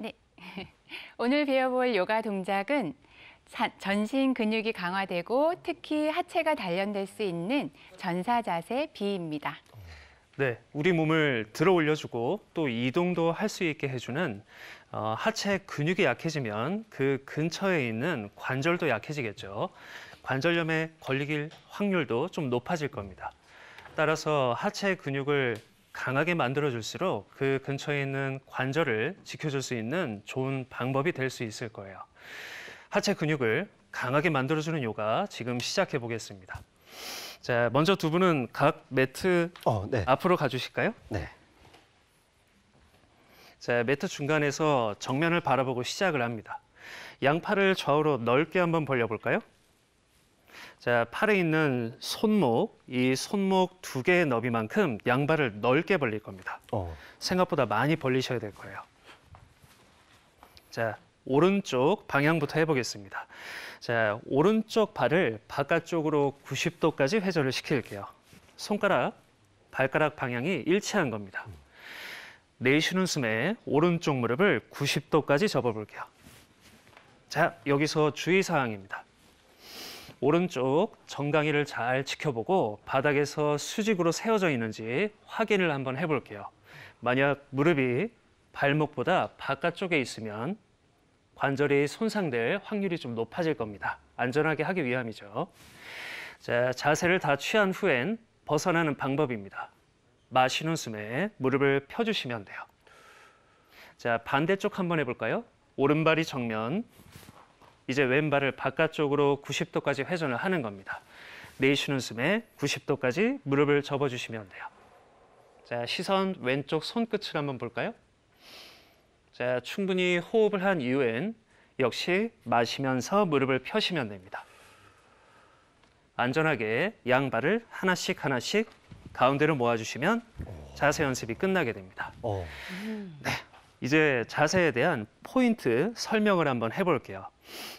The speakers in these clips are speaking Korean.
네. 오늘 배워볼 요가 동작은 전신 근육이 강화되고 특히 하체가 단련될 수 있는 전사 자세 비입니다 네, 우리 몸을 들어 올려주고 또 이동도 할 수 있게 해주는 어, 하체 근육이 약해지면 그 근처에 있는 관절도 약해지겠죠. 관절염에 걸리길 확률도 좀 높아질 겁니다. 따라서 하체 근육을 강하게 만들어줄수록 그 근처에 있는 관절을 지켜줄 수 있는 좋은 방법이 될 수 있을 거예요. 하체 근육을 강하게 만들어주는 요가 지금 시작해 보겠습니다. 자, 먼저 두 분은 각 매트 어, 네. 앞으로 가주실까요? 네. 자, 매트 중간에서 정면을 바라보고 시작을 합니다. 양팔을 좌우로 넓게 한번 벌려볼까요? 자, 팔에 있는 손목, 이 손목 두 개의 너비만큼 양발을 넓게 벌릴 겁니다. 어. 생각보다 많이 벌리셔야 될 거예요. 자, 오른쪽 방향부터 해보겠습니다. 자, 오른쪽 발을 바깥쪽으로 90도까지 회전을 시킬게요. 손가락, 발가락 방향이 일치한 겁니다. 내쉬는 숨에 오른쪽 무릎을 90도까지 접어볼게요. 자, 여기서 주의사항입니다. 오른쪽 정강이를 잘 지켜보고 바닥에서 수직으로 세워져 있는지 확인을 한번 해볼게요. 만약 무릎이 발목보다 바깥쪽에 있으면 관절이 손상될 확률이 좀 높아질 겁니다. 안전하게 하기 위함이죠. 자, 자세를 다 취한 후엔 벗어나는 방법입니다. 마시는 숨에 무릎을 펴주시면 돼요. 자, 반대쪽 한번 해볼까요? 오른발이 정면, 이제 왼발을 바깥쪽으로 90도까지 회전을 하는 겁니다. 내쉬는 숨에 90도까지 무릎을 접어주시면 돼요. 자, 시선 왼쪽 손끝을 한번 볼까요? 자, 충분히 호흡을 한 이후엔 역시 마시면서 무릎을 펴시면 됩니다. 안전하게 양발을 하나씩 하나씩 가운데로 모아주시면 자세 연습이 끝나게 됩니다. 어. 네, 이제 자세에 대한 포인트 설명을 한번 해볼게요.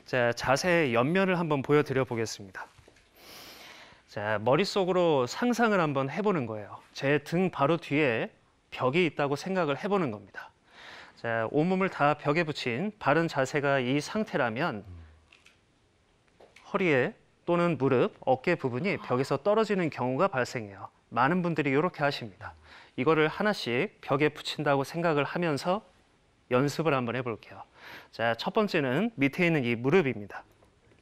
자, 자세의 옆면을 한번 보여드려 보겠습니다. 자, 머릿속으로 상상을 한번 해보는 거예요. 제 등 바로 뒤에 벽이 있다고 생각을 해보는 겁니다. 자, 온몸을 다 벽에 붙인 바른 자세가 이 상태라면 허리에 또는 무릎, 어깨 부분이 벽에서 떨어지는 경우가 발생해요. 많은 분들이 이렇게 하십니다. 이거를 하나씩 벽에 붙인다고 생각을 하면서 연습을 한번 해볼게요. 자, 첫 번째는 밑에 있는 이 무릎입니다.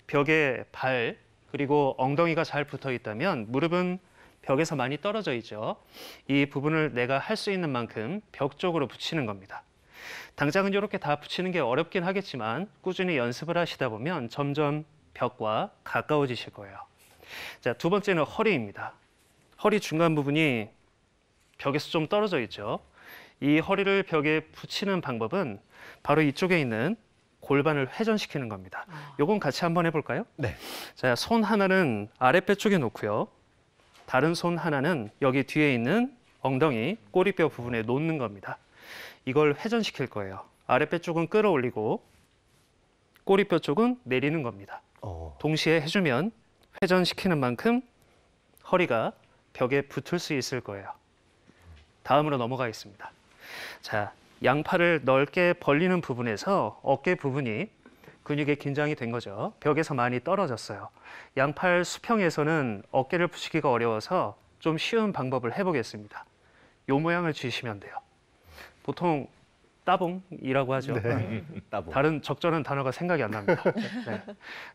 벽에 발, 그리고 엉덩이가 잘 붙어 있다면 무릎은 벽에서 많이 떨어져 있죠. 이 부분을 내가 할 수 있는 만큼 벽 쪽으로 붙이는 겁니다. 당장은 이렇게 다 붙이는 게 어렵긴 하겠지만 꾸준히 연습을 하시다 보면 점점 벽과 가까워지실 거예요. 자, 두 번째는 허리입니다. 허리 중간 부분이 벽에서 좀 떨어져 있죠. 이 허리를 벽에 붙이는 방법은 바로 이쪽에 있는 골반을 회전시키는 겁니다. 아. 요건 같이 한번 해볼까요? 네. 자, 손 하나는 아랫배 쪽에 놓고요. 다른 손 하나는 여기 뒤에 있는 엉덩이 꼬리뼈 부분에 놓는 겁니다. 이걸 회전시킬 거예요. 아랫배 쪽은 끌어올리고 꼬리뼈 쪽은 내리는 겁니다. 어. 동시에 해주면 회전시키는 만큼 허리가 벽에 붙을 수 있을 거예요. 다음으로 넘어가겠습니다. 자, 양팔을 넓게 벌리는 부분에서 어깨 부분이 근육에 긴장이 된 거죠. 벽에서 많이 떨어졌어요. 양팔 수평에서는 어깨를 부이기가 어려워서 좀 쉬운 방법을 해보겠습니다. 요 모양을 지시면 돼요. 보통 따봉이라고 하죠. 네. 네. 다른 적절한 단어가 생각이 안 납니다. 네.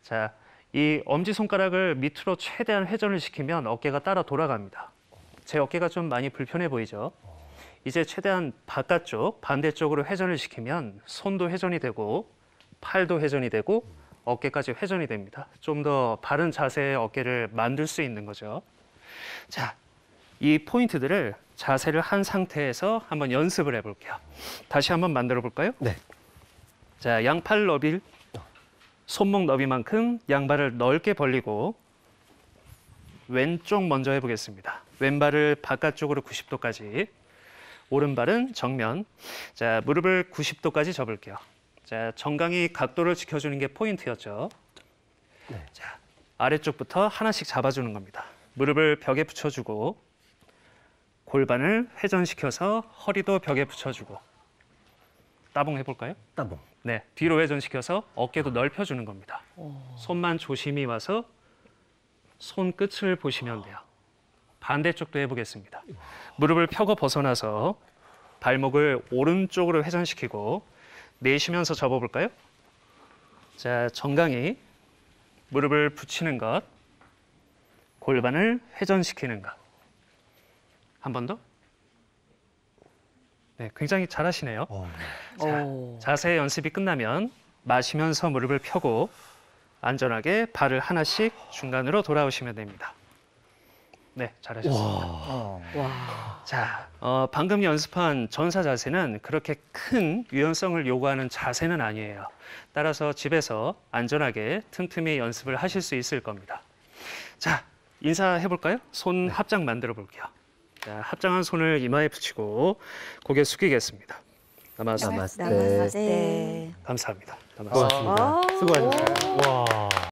자, 이 엄지 손가락을 밑으로 최대한 회전을 시키면 어깨가 따라 돌아갑니다. 제 어깨가 좀 많이 불편해 보이죠. 이제 최대한 바깥쪽 반대쪽으로 회전을 시키면 손도 회전이 되고 팔도 회전이 되고 어깨까지 회전이 됩니다. 좀 더 바른 자세의 어깨를 만들 수 있는 거죠. 자, 이 포인트들을 자세를 한 상태에서 한번 연습을 해볼게요. 다시 한번 만들어 볼까요? 네. 자, 양팔 너비, 손목 너비만큼 양발을 넓게 벌리고 왼쪽 먼저 해보겠습니다. 왼발을 바깥쪽으로 90도까지 오른발은 정면. 자, 무릎을 90도까지 접을게요. 자, 정강이 각도를 지켜주는 게 포인트였죠. 네. 자, 아래쪽부터 하나씩 잡아주는 겁니다. 무릎을 벽에 붙여주고 골반을 회전시켜서 허리도 벽에 붙여주고 따봉 해볼까요? 따봉. 네, 뒤로 회전시켜서 어깨도 넓혀주는 겁니다. 어. 손만 조심히 와서 손끝을 보시면 돼요. 반대쪽도 해보겠습니다. 무릎을 펴고 벗어나서 발목을 오른쪽으로 회전시키고 내쉬면서 접어볼까요? 자, 정강이 무릎을 붙이는 것, 골반을 회전시키는 것. 한 번 더. 네, 굉장히 잘하시네요. 어. 네. 자, 자세 연습이 끝나면 마시면서 무릎을 펴고 안전하게 발을 하나씩 중간으로 돌아오시면 됩니다. 네, 잘하셨습니다. 어. 와. 자, 어, 방금 연습한 전사 자세는 그렇게 큰 유연성을 요구하는 자세는 아니에요. 따라서 집에서 안전하게 틈틈이 연습을 하실 수 있을 겁니다. 자, 인사해 볼까요? 손 네. 합장 만들어 볼게요. 자, 합장한 손을 이마에 붙이고 고개 숙이겠습니다. 나마스. 테 나마스테. 감사합니다. 나마스테. 고맙습니다. 어. 수고하셨습니다. 와.